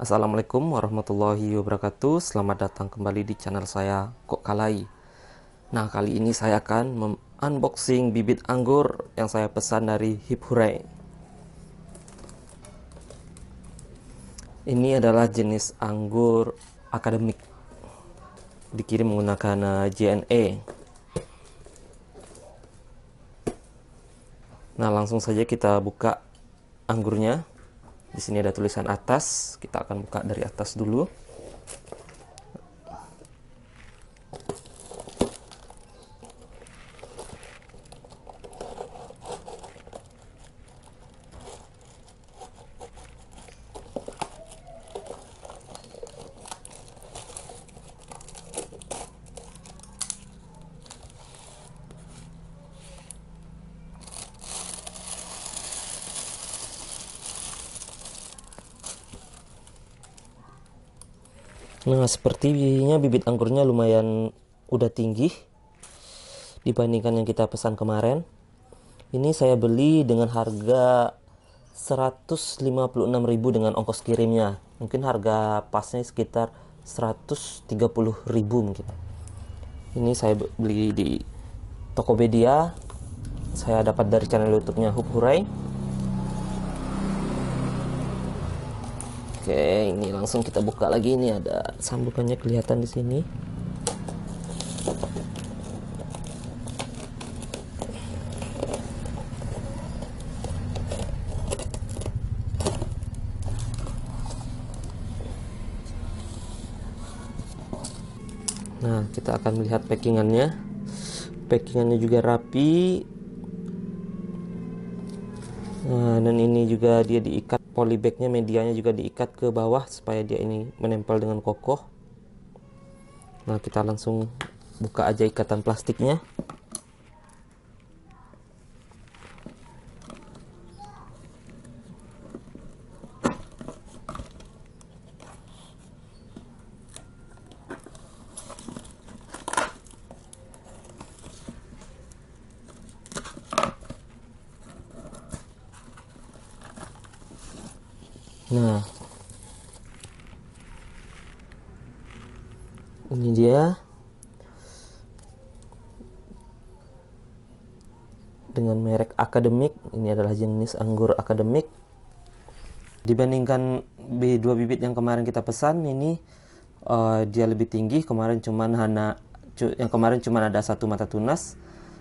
Assalamualaikum warahmatullahi wabarakatuh Selamat datang kembali di channel saya Kok Kalai Nah kali ini saya akan unboxing bibit anggur yang saya pesan dari Hip Hooray Ini adalah jenis anggur akademik Dikirim menggunakan eh, JNE Nah langsung saja kita buka anggurnya di sini ada tulisan atas, kita akan buka dari atas dulu. Nah, seperti sepertinya bibit anggurnya lumayan udah tinggi dibandingkan yang kita pesan kemarin. Ini saya beli dengan harga 156.000 dengan ongkos kirimnya. Mungkin harga pasnya sekitar 130.000 mungkin. Ini saya beli di Tokopedia. Saya dapat dari channel YouTube-nya Hukurai. Hurai. Oke, ini langsung kita buka lagi. Ini ada sambungannya kelihatan di sini. Nah, kita akan melihat packingannya. Packingannya juga rapi. Nah, dan ini juga dia diikat polybagnya medianya juga diikat ke bawah supaya dia ini menempel dengan kokoh nah kita langsung buka aja ikatan plastiknya Nah, ini dia dengan merek akademik. Ini adalah jenis anggur akademik. Dibandingkan B2 bibit yang kemarin kita pesan, ini uh, dia lebih tinggi. Kemarin cuman hana cu yang kemarin cuman ada satu mata tunas.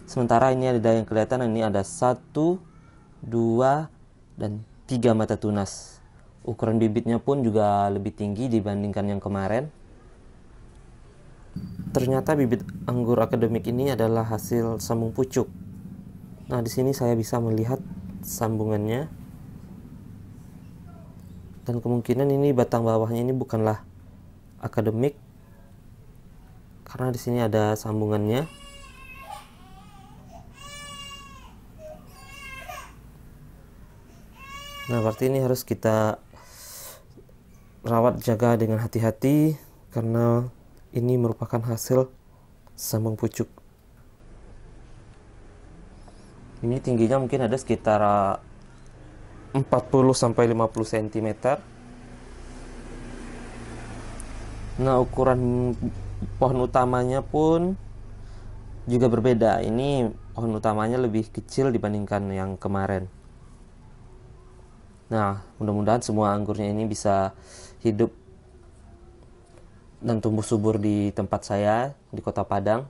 Sementara ini ada yang kelihatan ini ada satu, dua, dan tiga mata tunas ukuran bibitnya pun juga lebih tinggi dibandingkan yang kemarin. Ternyata bibit anggur akademik ini adalah hasil sambung pucuk. Nah, di sini saya bisa melihat sambungannya. Dan kemungkinan ini batang bawahnya ini bukanlah akademik karena di sini ada sambungannya. Nah, berarti ini harus kita rawat jaga dengan hati-hati karena ini merupakan hasil sambung pucuk. Ini tingginya mungkin ada sekitar 40 eh, sampai 50 cm. Nah, ukuran pohon utamanya pun juga berbeda. Ini pohon utamanya lebih kecil dibandingkan yang kemarin. Nah, mudah-mudahan semua anggurnya ini bisa hidup dan tumbuh subur di tempat saya di Kota Padang.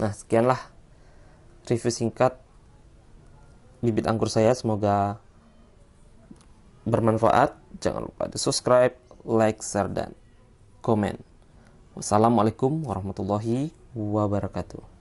Nah, sekianlah review singkat bibit anggur saya. Semoga bermanfaat. Jangan lupa di subscribe, like, share, dan komen. Wassalamualaikum warahmatullahi wabarakatuh.